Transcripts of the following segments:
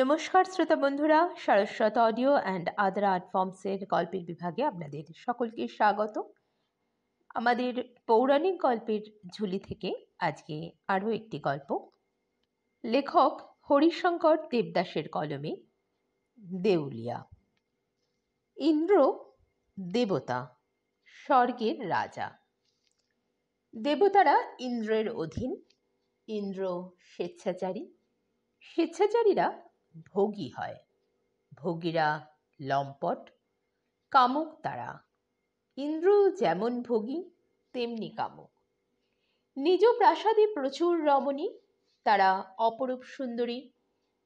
নমস্কার শ্রোতা বন্ধুরা Saraswat audio and other art ফর্মসের গল্পের বিভাগে আপনাদের সকলকে স্বাগত আমাদের পৌরাণিক গল্পের ঝুলি থেকে আজকে আরও একটি গল্প লেখক হরিশঙ্কর দেবদাসের কলমে দেউলিয়া ইন্দ্র দেবতা স্বর্গের রাজা দেবতারা ইন্দ্রের অধীন ইন্দ্র স্বেচ্ছাচারী স্বেচ্ছাচারীরা ভোগী হয় ভোগীরা লম্পট কামুক তারা ইন্দ্র যেমন ভোগী তেমনি কামুক নিজ প্রাসাদে প্রচুর রমণী তারা অপরূপ সুন্দরী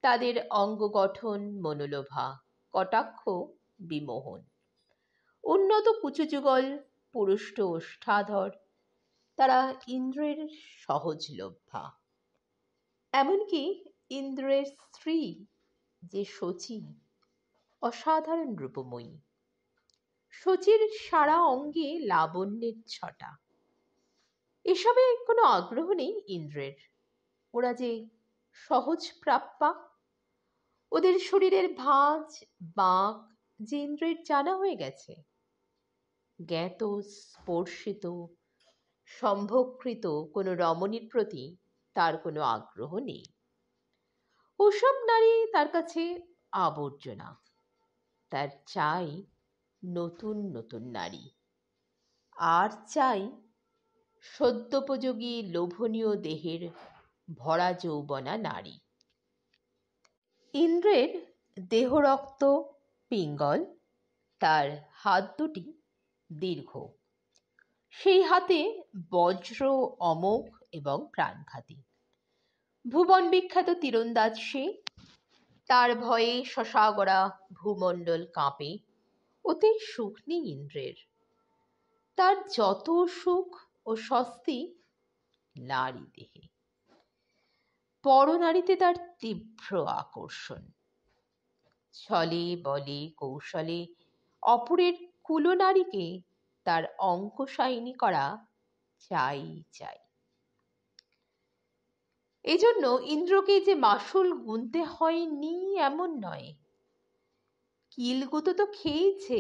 তাদের অঙ্গ গঠন মনোলোভা কটাক্ষ বিমোহন উন্নত কুচুযুগল পুরুষ্ট ওষ্ঠাধর তারা ইন্দ্রের সহজলভ্যা এমনকি ইন্দ্রের স্ত্রী যে শচী অসাধারণ রূপময়ী শচীর সারা অঙ্গে লাবণ্যের ছটা এসবে কোনো আগ্রহ নেই ইন্দ্রের ওরা যে সহজ প্রাপ্পা ওদের শরীরের ভাঁজ বাঁক যে ইন্দ্রের জানা হয়ে গেছে জ্ঞাত স্পর্শিত সম্ভবকৃত কোনো রমণীর প্রতি তার কোনো আগ্রহ নেই ওসব নারী তার কাছে আবর্জনা তার চাই নতুন নতুন নারী আর চাই সদ্যোপযোগী লোভনীয় দেহের ভরা যৌবনা নারী ইন্দ্রের দেহরক্ত পিঙ্গল তার হাত দুটি দীর্ঘ সেই হাতে বজ্র অমোঘ এবং প্রাণঘাতী ভুবন বিখ্যাত তীরন্দাজ সে তার ভয়ে শশাগড়া ভূমণ্ডল কাঁপে ওতে সুখ নেই ইন্দ্রের তার যত সুখ ও স্বস্তি নারী দেহে পরনারীতে তার তীব্র আকর্ষণ ছলে বলে কৌশলে অপরের কুলনারীকে তার অঙ্কশায়নী করা চাই চাই এজন্য ইন্দ্রকে যে মাসুল গুনতে হয়নি এমন নয় কিলগুতো তো খেয়েইছে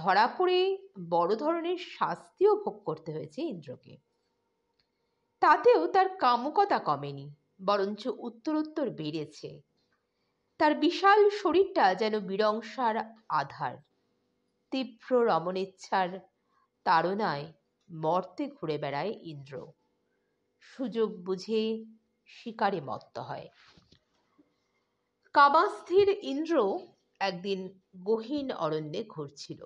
ধরা পড়ে বড় ধরনের শাস্তিও ভোগ করতে হয়েছে ইন্দ্রকে তাতেও তার কামুকতা কমেনি বরঞ্চ উত্তরোত্তর বেড়েছে তার বিশাল শরীরটা যেন বিরংসার আধার তীব্র রমণেচ্ছার তাড়নায় মর্তে ঘুরে বেড়ায় ইন্দ্র সুযোগ বুঝে শিকারে মত্ত হয় কাবাস্থির ইন্দ্র একদিন গহীন অরণ্যে ঘুরছিল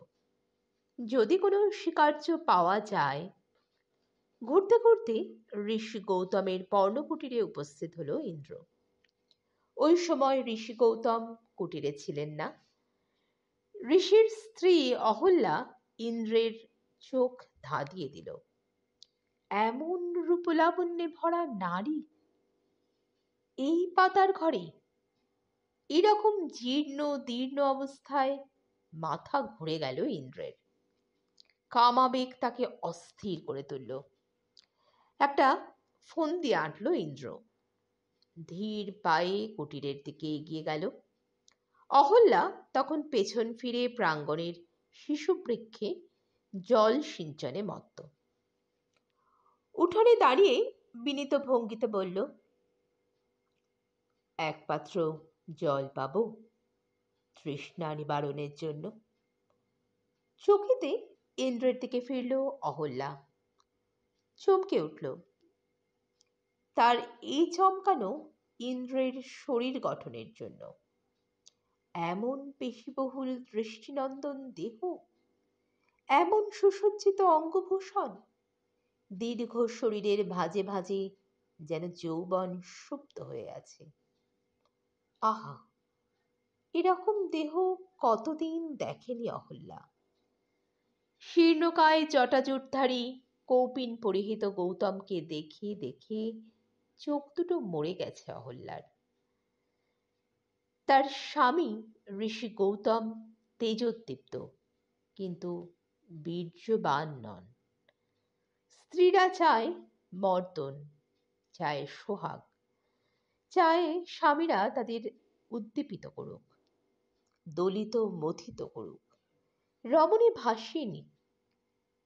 যদি কোনো শিকার্য পাওয়া যায় ঘুরতে ঘুরতে ঋষি গৌতমের পর্ণকুটিরে উপস্থিত হল ইন্দ্র ওই সময় ঋষি গৌতম কুটিরে ছিলেন না ঋষির স্ত্রী অহল্যা ইন্দ্রের চোখ ধাঁধিয়ে দিল এমন রূপলাবণ্যে ভরা নারী এই পাতার ঘরে এরকম জীর্ণ দীর্ণ অবস্থায় মাথা ঘুরে গেল ইন্দ্রের কামাবেগ তাকে অস্থির করে তুলল একটা ফোন দিয়ে আঁটল ইন্দ্র ধীর পায়ে কুটিরের দিকে এগিয়ে গেল অহল্যা তখন পেছন ফিরে প্রাঙ্গণের বৃক্ষে জল সিঞ্চনে মত্ত উঠোনে দাঁড়িয়ে বিনীত ভঙ্গিতে বলল এক পাত্র জল পাব তৃষ্ণা নিবারণের জন্য চকিতে ইন্দ্রের দিকে ফিরল অহল্যা চমকে উঠল তার এই চমকানো ইন্দ্রের শরীর গঠনের জন্য এমন পেশিবহুল দৃষ্টিনন্দন দেহ এমন সুসজ্জিত অঙ্গভূষণ দীর্ঘ শরীরের ভাজে ভাজে যেন যৌবন সুপ্ত হয়ে আছে আহা এরকম দেহ কতদিন দেখেনি অহল্যা শীর্ণকায় জটাজুটধারী কৌপিন পরিহিত গৌতমকে দেখে দেখে চোখ দুটো মরে গেছে অহল্যার তার স্বামী ঋষি গৌতম তেজোদ্দীপ্ত কিন্তু বীর্যবান নন স্ত্রীরা চায় মর্দন চায় সোহাগ চায় স্বামীরা তাদের উদ্দীপিত করুক দলিত মথিত করুক রমণী ভাসিনী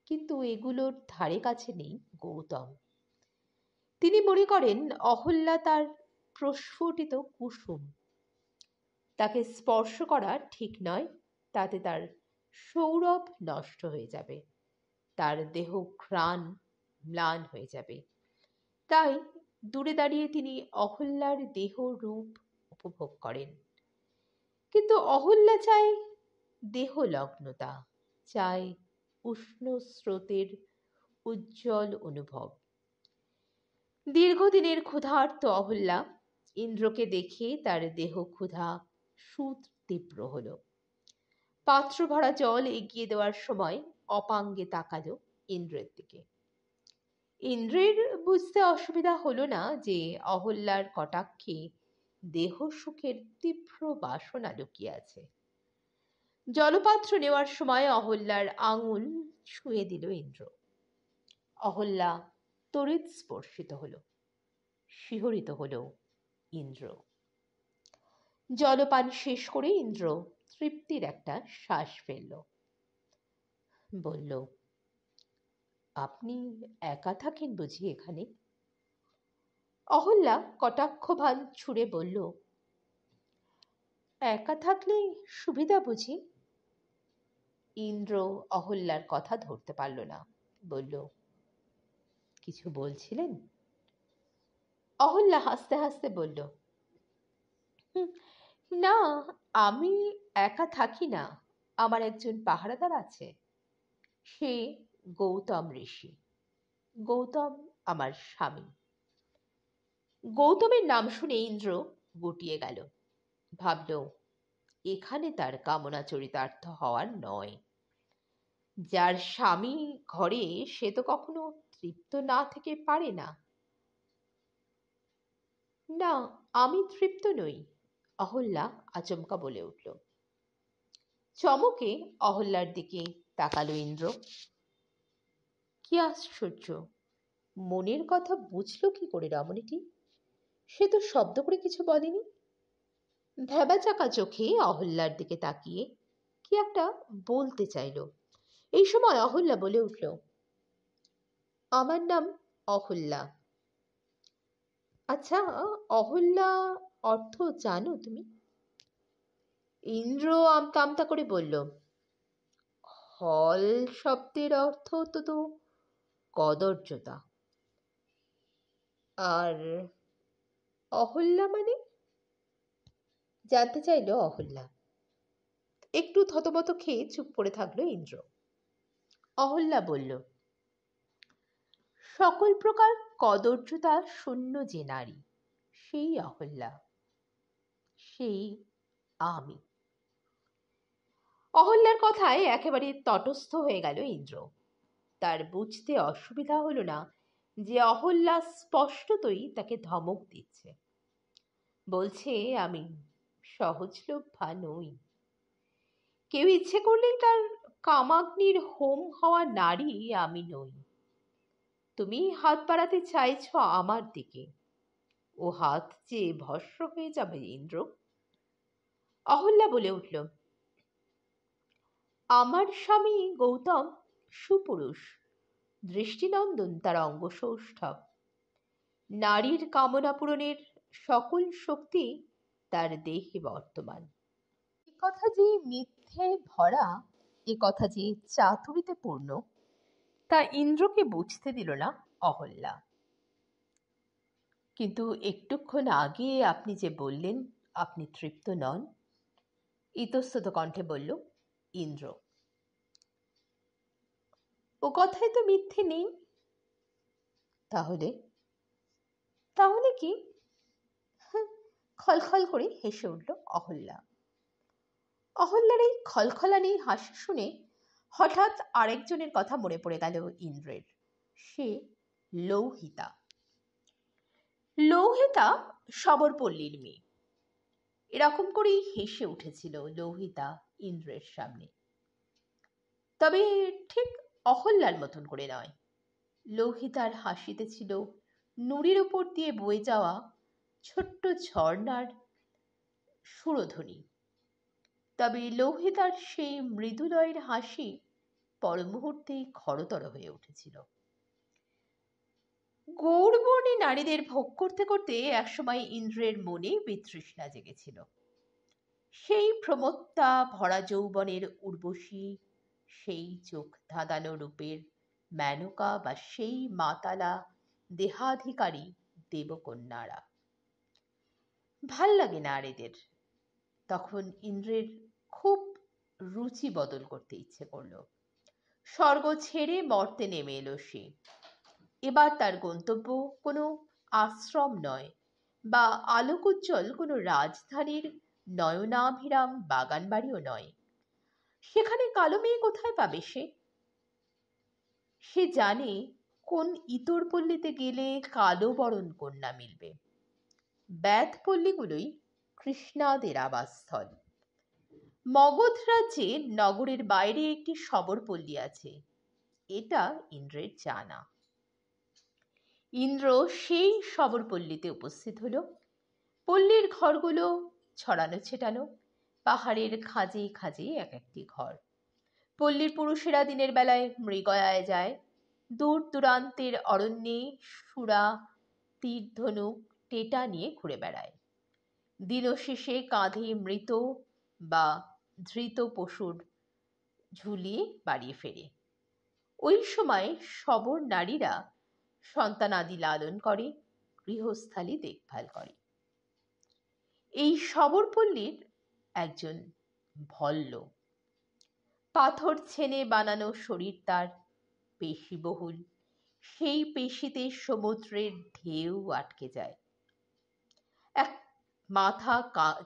কিন্তু এগুলোর ধারে কাছে নেই গৌতম তিনি মনে করেন অহল্যা তার প্রস্ফুটিত কুসুম তাকে স্পর্শ করা ঠিক নয় তাতে তার সৌরভ নষ্ট হয়ে যাবে তার দেহ ঘ্রাণ ম্লান হয়ে যাবে তাই দূরে দাঁড়িয়ে তিনি অহল্যার দেহ রূপ উপভোগ করেন কিন্তু অহল্যা চায় দেহলগ্নতা চায় উষ্ণ স্রোতের উজ্জ্বল অনুভব দীর্ঘদিনের ক্ষুধার্ত অহল্যা ইন্দ্রকে দেখে তার দেহ ক্ষুধা সুদ তীব্র হল পাত্র ভরা জল এগিয়ে দেওয়ার সময় অপাঙ্গে তাকালো ইন্দ্রের দিকে ইন্দ্রের বুঝতে অসুবিধা হল না যে অহল্যার কটাক্ষে দেহ সুখের তীব্র বাসনা লুকিয়াছে জলপাত্র নেওয়ার সময় অহল্যার আঙুল ছুঁয়ে দিল ইন্দ্র অহল্যা তড়িৎ স্পর্শিত হল শিহরিত হল ইন্দ্র জলপান শেষ করে ইন্দ্র তৃপ্তির একটা শ্বাস ফেলল বলল আপনি একা থাকেন বুঝি এখানে অহল্যা কটাক্ষভান ছুঁড়ে বলল একা থাকলে সুবিধা বুঝি ইন্দ্র অহল্যার কথা ধরতে পারল না বলল কিছু বলছিলেন অহল্যা হাসতে হাসতে বলল না আমি একা থাকি না আমার একজন পাহারাদার আছে সে গৌতম ঋষি গৌতম আমার স্বামী গৌতমের নাম শুনে ইন্দ্র গুটিয়ে গেল ভাবল এখানে তার কামনা চরিতার্থ হওয়ার নয় যার স্বামী ঘরে সে তো কখনো তৃপ্ত না থেকে পারে না না আমি তৃপ্ত নই অহল্লা আচমকা বলে উঠল চমকে অহল্যার দিকে তাকালো ইন্দ্র কি আশ্চর্য মনের কথা বুঝলো কি করে রমণীটি সে তো শব্দ করে কিছু বলেনি চাকা চোখে অহল্যার দিকে তাকিয়ে কি একটা বলতে চাইল এই সময় অহল্যা বলে উঠল আমার নাম অহল্যা আচ্ছা অহল্যা অর্থ জানো তুমি ইন্দ্র আমতা আমতা করে বলল হল শব্দের অর্থ তো তো কদর্যতা আর অহল্যা মানে জানতে চাইল অহল্যা একটু থতমত খেয়ে চুপ করে থাকলো ইন্দ্র অহল্যা বলল সকল প্রকার কদর্যতা শূন্য যে নারী সেই অহল্যা সেই আমি অহল্যার কথায় একেবারে তটস্থ হয়ে গেল ইন্দ্র তার বুঝতে অসুবিধা হল না যে অহল্যা স্পষ্টতই তাকে ধমক দিচ্ছে বলছে আমি সহজলভ্যা নই কেউ ইচ্ছে করলেই তার কামাগ্নির হোম হওয়া নারী আমি নই তুমি হাত বাড়াতে চাইছ আমার দিকে ও হাত যে ভস্ম হয়ে যাবে ইন্দ্র অহল্যা বলে উঠল আমার স্বামী গৌতম সুপুরুষ দৃষ্টিনন্দন তার অঙ্গসৌষ্ঠব নারীর কামনা পূরণের সকল শক্তি তার দেহে বর্তমান এ কথা যে মিথ্যে ভরা এ কথা যে চাতুরিতে পূর্ণ তা ইন্দ্রকে বুঝতে দিল না অহল্যা কিন্তু একটুক্ষণ আগে আপনি যে বললেন আপনি তৃপ্ত নন ইতস্তত কণ্ঠে বলল ইন্দ্র ও কথায় তো মিথ্যে নেই তাহলে তাহলে কি খলখল করে হেসে উঠল অহল্যা অহল্যার এই খলখলানি হাসি শুনে হঠাৎ আরেকজনের কথা মনে পড়ে গেল ইন্দ্রের সে লৌহিতা লৌহিতা সবরপল্লীর মেয়ে এরকম করেই হেসে উঠেছিল লৌহিতা ইন্দ্রের সামনে তবে ঠিক অহল্যার মতন করে নয় লোহিতার হাসিতে ছিল নুড়ির উপর দিয়ে বয়ে যাওয়া ছোট্ট ঝর্ণার সুরধ্বনি তবে লৌহিতার সেই মৃদুলয়ের হাসি পরমুহূর্তেই খরতর হয়ে উঠেছিল গৌরবর্ণী নারীদের ভোগ করতে করতে একসময় ইন্দ্রের মনে বিতৃষ্ণা জেগেছিল সেই প্রমত্তা ভরা যৌবনের উর্বশী সেই চোখ ধাঁধানো রূপের মেনকা বা সেই মাতালা দেহাধিকারী দেবকন্যারা ভাল লাগে না আর এদের তখন ইন্দ্রের খুব রুচি বদল করতে ইচ্ছে করল স্বর্গ ছেড়ে মর্তে নেমে এলো সে এবার তার গন্তব্য কোনো আশ্রম নয় বা আলোকোজ্জ্বল কোনো রাজধানীর নয়নাভিরাম বাগান বাড়িও নয় সেখানে কালো মেয়ে কোথায় পাবে সে সে জানে কোন ইতর পল্লীতে গেলে কালো বরণ কন্যা মিলবে ব্যাধ পল্লীগুলোই কৃষ্ণাদের আবাসস্থল মগধ রাজ্যে নগরের বাইরে একটি পল্লী আছে এটা ইন্দ্রের জানা ইন্দ্র সেই পল্লীতে উপস্থিত হল পল্লীর ঘরগুলো ছড়ানো ছেটানো পাহাড়ের খাঁজে খাঁজে এক একটি ঘর পল্লীর পুরুষেরা দিনের বেলায় মৃগয়ায় যায় দূর দূরান্তের অরণ্যে সুরা তীরধনুক টেটা নিয়ে ঘুরে বেড়ায় দিনশেষে কাঁধে মৃত বা ধৃত পশুর ঝুলিয়ে বাড়িয়ে ফেরে ওই সময় সবর নারীরা সন্তানাদি লালন করে গৃহস্থালী দেখভাল করে এই সবরপল্লীর একজন ভল্ল পাথর ছেনে বানানো শরীর তার পেশিবহুল সেই পেশিতে সমুদ্রের ঢেউ আটকে যায় এক মাথা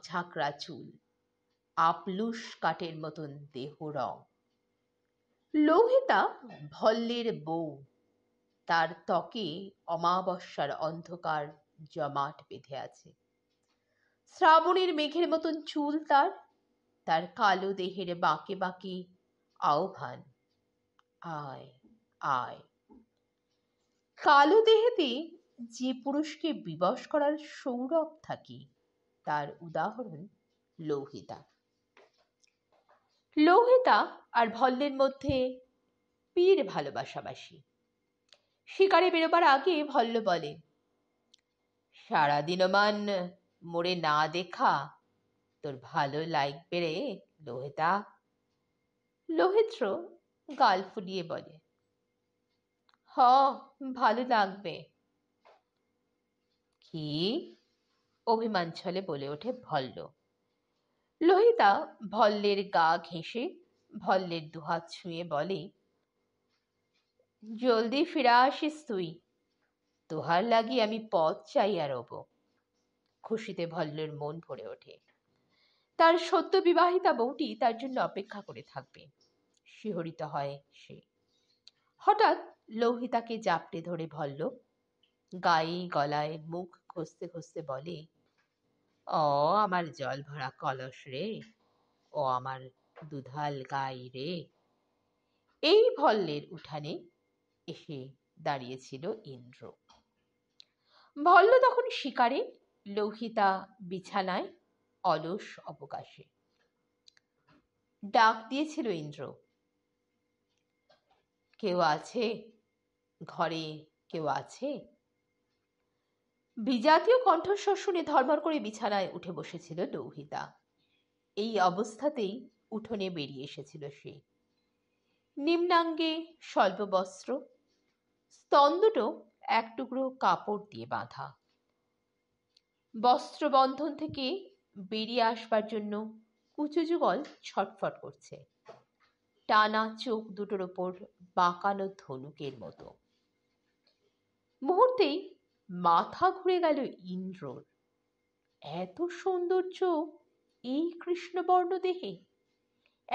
ঝাঁকড়া চুল আপলুস কাঠের মতন দেহ রং লোহিতা ভল্লের বউ তার ত্বকে অমাবস্যার অন্ধকার জমাট বেঁধে আছে শ্রাবণের মেঘের মতন চুল তার তার কালো দেহের বাঁকে বাঁকে আহ্বান আয় আয় কালো দেহেতে যে পুরুষকে বিবশ করার সৌরভ থাকে তার উদাহরণ লৌহিতা লৌহিতা আর ভল্লের মধ্যে পীর ভালোবাসাবাসি শিকারে বেরোবার আগে ভল্ল বলে সারাদিনমান মোরে না দেখা তোর ভালো লাগবে রে লোহেতা লোহিত্র গাল ফুলিয়ে বলে হ ভালো লাগবে কি অভিমান ছলে বলে ওঠে ভল্ল লোহিতা ভল্লের গা ঘেঁষে ভল্লের দুহাত ছুঁয়ে বলে জলদি ফিরা আসিস তুই তোহার লাগি আমি পথ চাই আর খুশিতে ভল্লের মন ভরে ওঠে তার সত্য বিবাহিতা বউটি তার জন্য অপেক্ষা করে থাকবে শিহরিত হয় সে হঠাৎ লৌহিতাকে জাপটে ধরে ভল্ল গায়ে গলায় মুখ ঘষতে ঘষতে বলে অ আমার জল ভরা কলস রে ও আমার দুধাল গাই রে এই ভল্লের উঠানে এসে দাঁড়িয়েছিল ইন্দ্র ভল্ল তখন শিকারে লৌহিতা বিছানায় অলস অবকাশে ডাক দিয়েছিল ইন্দ্র কেউ আছে ঘরে কেউ আছে বিজাতীয় কণ্ঠস্বর শুনে ধর্মর করে বিছানায় উঠে বসেছিল লৌহিতা এই অবস্থাতেই উঠোনে বেরিয়ে এসেছিল সে নিম্নাঙ্গে স্বল্প বস্ত্র স্তন দুটো এক টুকরো কাপড় দিয়ে বাঁধা বস্ত্রবন্ধন থেকে বেরিয়ে আসবার জন্য উঁচু যুগল ছটফট করছে টানা চোখ দুটোর ওপর বাঁকানো ধনুকের মতো মুহূর্তেই মাথা ঘুরে গেল ইন্দ্রর এত সৌন্দর্য এই কৃষ্ণবর্ণ দেহে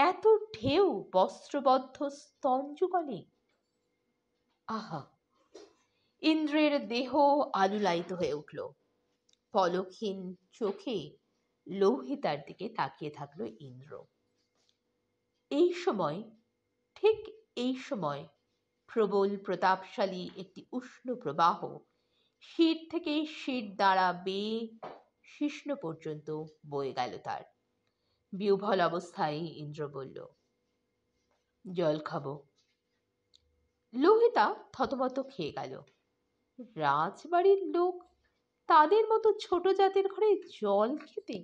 এত ঢেউ বস্ত্রবদ্ধ স্তঞ্জুগলে আহা ইন্দ্রের দেহ আলুলায়িত হয়ে উঠল পলকহীন চোখে লৌহিতার দিকে তাকিয়ে থাকলো ইন্দ্র এই সময় ঠিক এই সময় প্রবল প্রতাপশালী একটি উষ্ণ প্রবাহ শীত থেকে শীত দ্বারা বেয়ে শিষ্ণ পর্যন্ত বয়ে গেল তার বিউভল অবস্থায় ইন্দ্র বলল জল খাবো লোহিতা থতমত খেয়ে গেল রাজবাড়ির লোক তাদের মতো ছোট জাতের ঘরে জল খেতে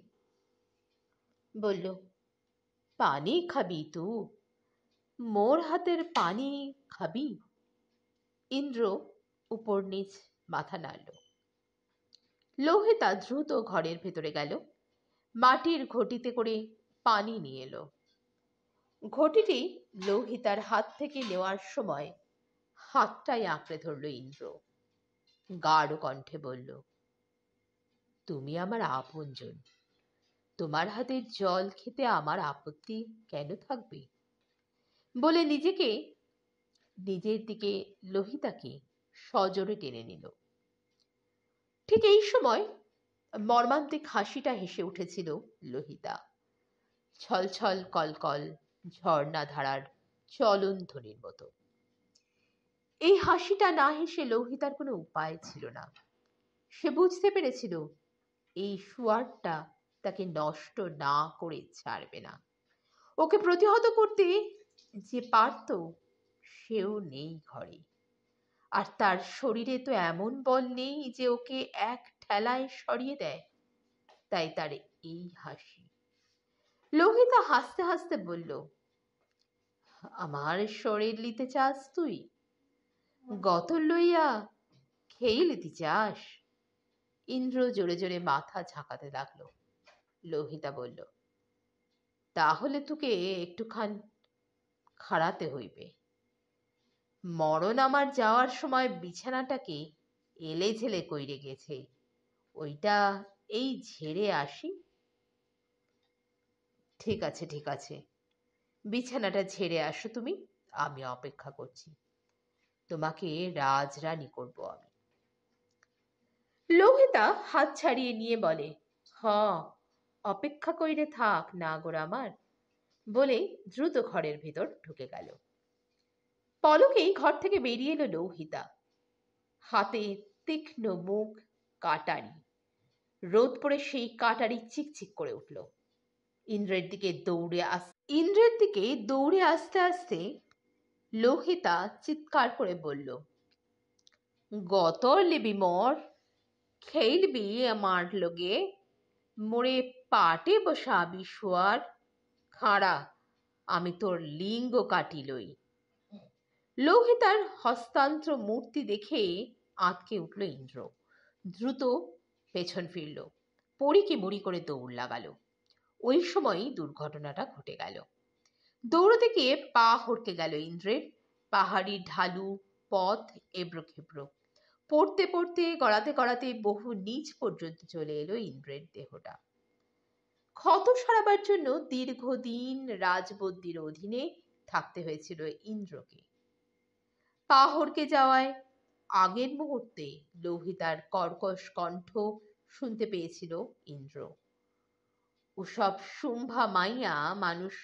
বলল পানি খাবি তু মোর হাতের পানি খাবি ইন্দ্র উপর নিচ মাথা নাড়ল লোহিতা দ্রুত ঘরের ভেতরে গেল মাটির ঘটিতে করে পানি নিয়ে এলো ঘটিটি লোহিতার হাত থেকে নেওয়ার সময় হাতটাই আঁকড়ে ধরল ইন্দ্র গাঢ় কণ্ঠে বলল তুমি আমার আপনজন তোমার হাতের জল খেতে আমার আপত্তি কেন থাকবে বলে নিজেকে নিজের দিকে লোহিতাকে সজোরে টেনে নিল ঠিক এই সময় মর্মান্তিক হাসিটা হেসে উঠেছিল লোহিতা ছলছল কলকল ঝর্ণা ধারার চলন ধ্বনির মতো এই হাসিটা না হেসে লোহিতার কোনো উপায় ছিল না সে বুঝতে পেরেছিল এই সুয়ারটা তাকে নষ্ট না করে ছাড়বে না ওকে প্রতিহত করতে যে পারত সেও নেই ঘরে আর তার শরীরে তো এমন বল নেই যে ওকে এক ঠেলায় সরিয়ে দেয় তাই তার এই হাসি লোহিতা হাসতে হাসতে বলল আমার শরীর লিতে চাস তুই গত লইয়া খেয়ে লিতে চাস ইন্দ্র জোরে জোরে মাথা ঝাঁকাতে লাগলো লোহিতা বলল তাহলে তোকে একটুখান খাড়াতে হইবে মরণ আমার যাওয়ার সময় বিছানাটাকে এলে ঝেলে কইরে গেছে ওইটা এই ঝেড়ে আসি ঠিক আছে ঠিক আছে বিছানাটা ঝেড়ে আসো তুমি আমি অপেক্ষা করছি তোমাকে রাজরানী করবো আমি লোহিতা হাত ছাড়িয়ে নিয়ে বলে হ অপেক্ষা কইরে থাক না গোর আমার বলে দ্রুত ঘরের ভেতর ঢুকে গেল পলকেই ঘর থেকে বেরিয়ে এলো লৌহিতা হাতে তীক্ষ্ণ মুখ কাটারি রোদ পড়ে সেই কাটারি চিকচিক করে উঠল ইন্দ্রের দিকে দৌড়ে আস ইন্দ্রের দিকে দৌড়ে আসতে আসতে লোহিতা চিৎকার করে বলল গতর লিবি মর খেলবি আমার লগে মোরে পাটে বসাবি শোয়ার খাঁড়া আমি তোর লিঙ্গ কাটি লই লোহে তার হস্তান্ত্র মূর্তি দেখে আঁতকে উঠল ইন্দ্র দ্রুত পেছন ফিরল পরীকে মুড়ি করে দৌড় লাগালো ওই সময়ই দুর্ঘটনাটা ঘটে গেল দৌড়তে গিয়ে পা হড়কে গেল ইন্দ্রের পাহাড়ি ঢালু পথ এবড়ো খেবড়ো পড়তে পড়তে গড়াতে গড়াতে বহু নিচ পর্যন্ত চলে এলো ইন্দ্রের দেহটা ক্ষত সারাবার জন্য দীর্ঘদিন রাজবদ্যির অধীনে থাকতে হয়েছিল ইন্দ্রকে পা যাওয়ায় আগের মুহূর্তে লোহিতার কর্কশ কণ্ঠ শুনতে পেয়েছিল ইন্দ্র ওসব শুম্ভা মাইয়া মানুষ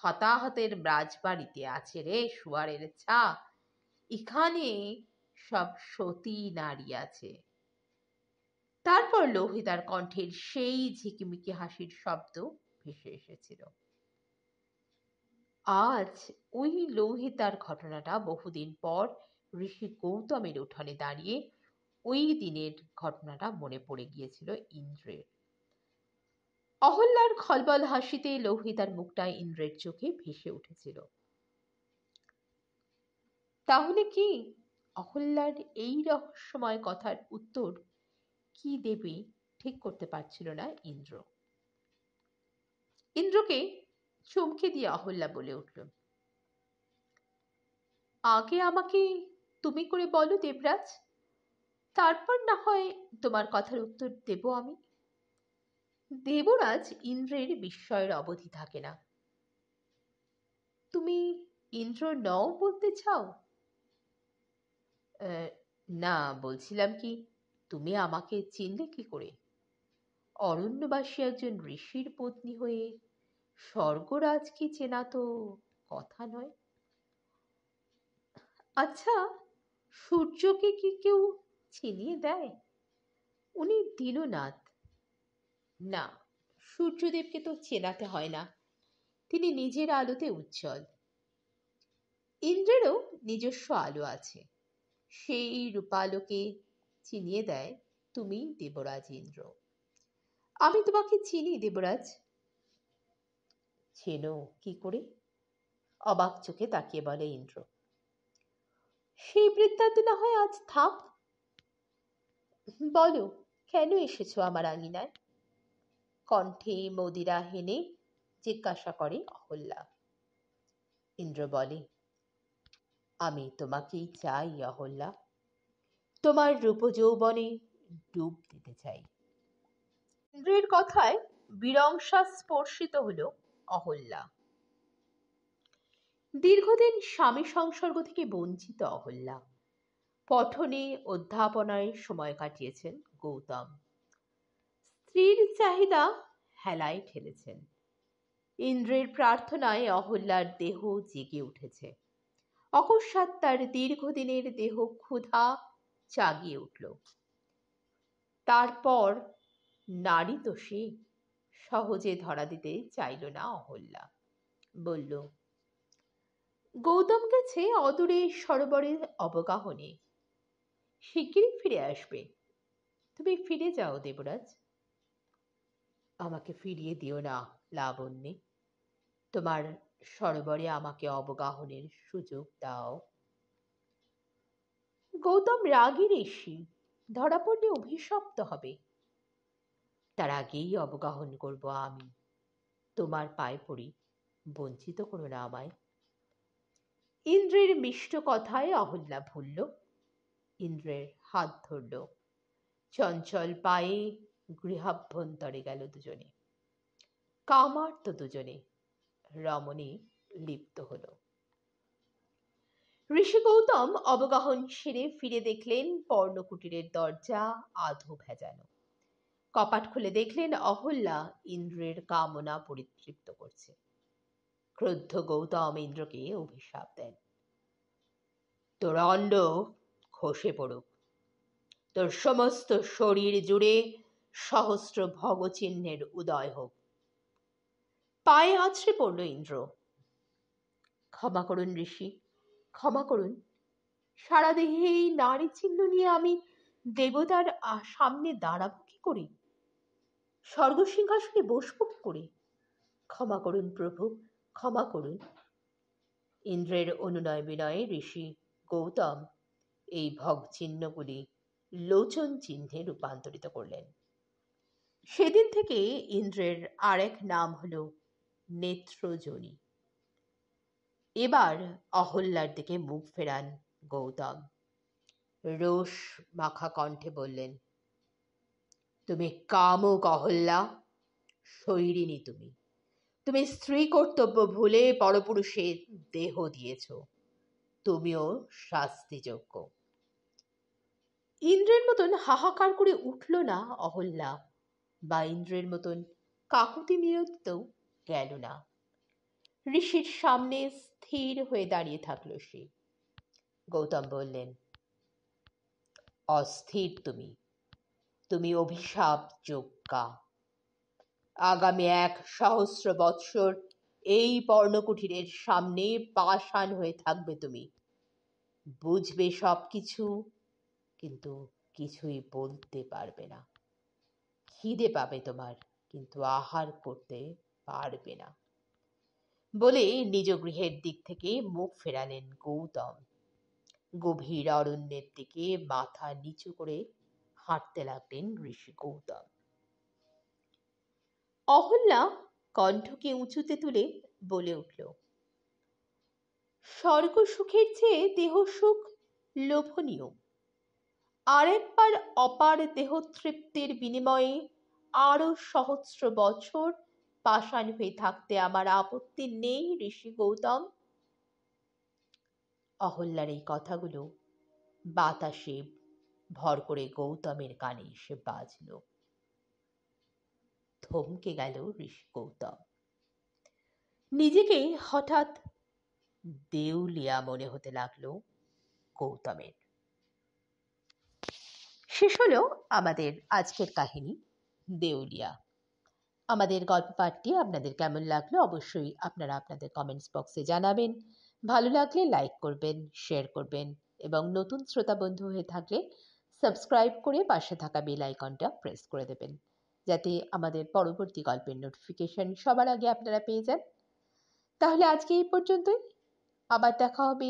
হতাহতের রাজবাড়িতে আছে রে সুয়ারের ছা এখানে সব সতী নারী আছে তারপর লোহিতার কণ্ঠের সেই ঝিকিমিকি হাসির শব্দ ভেসে এসেছিল আজ ওই লোহিতার ঘটনাটা বহুদিন পর ঋষি গৌতমের উঠানে দাঁড়িয়ে ওই দিনের ঘটনাটা মনে পড়ে গিয়েছিল ইন্দ্রের অহল্লার খলবল হাসিতে লৌহিতার মুখটা ইন্দ্রের চোখে ভেসে উঠেছিল তাহলে কি অহল্যার এই রহস্যময় কথার উত্তর কি দেবে ঠিক করতে পারছিল না ইন্দ্র ইন্দ্রকে চমকে দিয়ে অহল্যা বলে উঠল আগে আমাকে তুমি করে বলো দেবরাজ তারপর না হয় তোমার কথার উত্তর দেব আমি দেবরাজ ইন্দ্রের বিস্ময়ের অবধি থাকে না তুমি ইন্দ্র নও বলতে চাও না বলছিলাম কি তুমি আমাকে চিনলে কি করে অরণ্যবাসী একজন ঋষির পত্নী হয়ে স্বর্গরাজ কি চেনা তো কথা নয় আচ্ছা সূর্যকে কি কেউ চিনিয়ে দেয় উনি দীননাথ না সূর্যদেবকে তো চেনাতে হয় না তিনি নিজের আলোতে উজ্জ্বল ইন্দ্রেরও নিজস্ব আলো আছে সেই রূপালোকে চিনিয়ে দেয় তুমি দেবরাজ ইন্দ্র আমি তোমাকে চিনি দেবরাজ চেনো কি করে অবাক চোখে তাকিয়ে বলে ইন্দ্র সেই বৃত্তান্ত না হয় আজ থাক বলো কেন এসেছো আমার আঙিনায় কণ্ঠে মদিরা হেনে জিজ্ঞাসা করে অহল্যা ইন্দ্র বলে আমি তোমাকেই চাই অহল্যা তোমার রূপ যৌবনে ডুব দিতে চাই ইন্দ্রের কথায় বিরংসা স্পর্শিত হল অহল্যা দীর্ঘদিন স্বামী সংসর্গ থেকে বঞ্চিত অহল্যা পঠনে অধ্যাপনায় সময় কাটিয়েছেন গৌতম স্ত্রীর চাহিদা হেলায় ঠেলেছেন ইন্দ্রের প্রার্থনায় অহল্যার দেহ জেগে উঠেছে অকস্মাৎ তার দীর্ঘদিনের দেহ ক্ষুধা জাগিয়ে উঠল তারপর নারী তো সে সহজে ধরা দিতে চাইল না অহল্যা বলল গৌতম গেছে অদূরে সরোবরের অবগাহনে শিগগিরই ফিরে আসবে তুমি ফিরে যাও দেবরাজ আমাকে ফিরিয়ে দিও না লাবণ্যে তোমার সরোবরে আমাকে অবগাহনের সুযোগ দাও গৌতম রাগী ঋষি ধরা পড়লে অভিশপ্ত হবে তার আগেই অবগাহন করব আমি তোমার পায়ে পড়ি বঞ্চিত করো না আমায় ইন্দ্রের মিষ্ট কথায় অহল্যা ভুলল ইন্দ্রের হাত ধরল চঞ্চল পায়ে গৃহাভ্যন্তরে গেল দুজনে কামার তো দুজনে রমণী লিপ্ত হল ঋষি গৌতম অবগাহন সেরে ফিরে দেখলেন পর্ণকুটিরের দরজা আধো ভেজানো কপাট খুলে দেখলেন অহল্যা ইন্দ্রের কামনা পরিতৃপ্ত করছে ক্রুদ্ধ গৌতম ইন্দ্রকে অভিশাপ দেন তোর অন্ড খসে পড়ুক তোর সমস্ত শরীর জুড়ে সহস্র ভগচিহ্নের উদয় হোক পায়ে আছড়ে পড়ল ইন্দ্র ক্ষমা করুন ঋষি ক্ষমা করুন সারা দেহে এই নারী চিহ্ন নিয়ে আমি দেবতার সামনে দাঁড়াবো কি করে স্বর্গসিংহাসনে বসবো কি করে ক্ষমা করুন প্রভু ক্ষমা করুন ইন্দ্রের অনুনয় বিনয়ে ঋষি গৌতম এই ভগ চিহ্নগুলি লোচন চিহ্নে রূপান্তরিত করলেন সেদিন থেকে ইন্দ্রের আরেক নাম হলো নেত্রজনী এবার অহল্যার দিকে মুখ ফেরান গৌতম রোষ মাখা কণ্ঠে বললেন তুমি কামুক অহল্যা শৈরিনী তুমি তুমি স্ত্রী কর্তব্য ভুলে পরপুরুষে দেহ দিয়েছ তুমিও শাস্তিযোগ্য ইন্দ্রের মতন হাহাকার করে উঠল না অহল্যা বা ইন্দ্রের মতন কাকুতি মিনতিতেও গেল না ঋষির সামনে স্থির হয়ে দাঁড়িয়ে থাকল সে গৌতম বললেন অস্থির তুমি তুমি অভিশাপ যোগ্যা আগামী এক সহস্র বৎসর এই পর্ণকুঠিরের সামনে পাষাণ হয়ে থাকবে তুমি বুঝবে সব কিছু কিন্তু কিছুই বলতে পারবে না খিদে পাবে তোমার কিন্তু আহার করতে পারবে না বলে নিজ গৃহের দিক থেকে মুখ ফেরালেন গৌতম গভীর অরণ্যের দিকে মাথা নিচু করে হাঁটতে লাগলেন ঋষি গৌতম অহল্যা কণ্ঠকে উঁচুতে তুলে বলে উঠল স্বর্গ সুখের চেয়ে দেহ সুখ লোভনীয় আরেকবার অপার দেহ তৃপ্তির বিনিময়ে আরো সহস্র বছর পাষাণ হয়ে থাকতে আমার আপত্তি নেই ঋষি গৌতম অহল্যার এই কথাগুলো বাতাসে ভর করে গৌতমের কানে এসে বাজল থমকে গেল ঋষি গৌতম নিজেকে হঠাৎ দেউলিয়া মনে হতে লাগলো গৌতমের শেষ হলো আমাদের আজকের কাহিনী দেউলিয়া আমাদের গল্প পাঠটি আপনাদের কেমন লাগলো অবশ্যই আপনারা আপনাদের কমেন্টস বক্সে জানাবেন ভালো লাগলে লাইক করবেন শেয়ার করবেন এবং নতুন শ্রোতা বন্ধু হয়ে থাকলে সাবস্ক্রাইব করে পাশে থাকা বেল আইকনটা প্রেস করে দেবেন যাতে আমাদের পরবর্তী গল্পের নোটিফিকেশন সবার আগে আপনারা পেয়ে যান তাহলে আজকে এই পর্যন্তই আবার দেখা হবে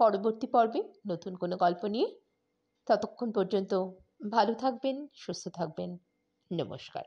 পরবর্তী পর্বে নতুন কোনো গল্প নিয়ে ততক্ষণ পর্যন্ত ভালো থাকবেন সুস্থ থাকবেন নমস্কার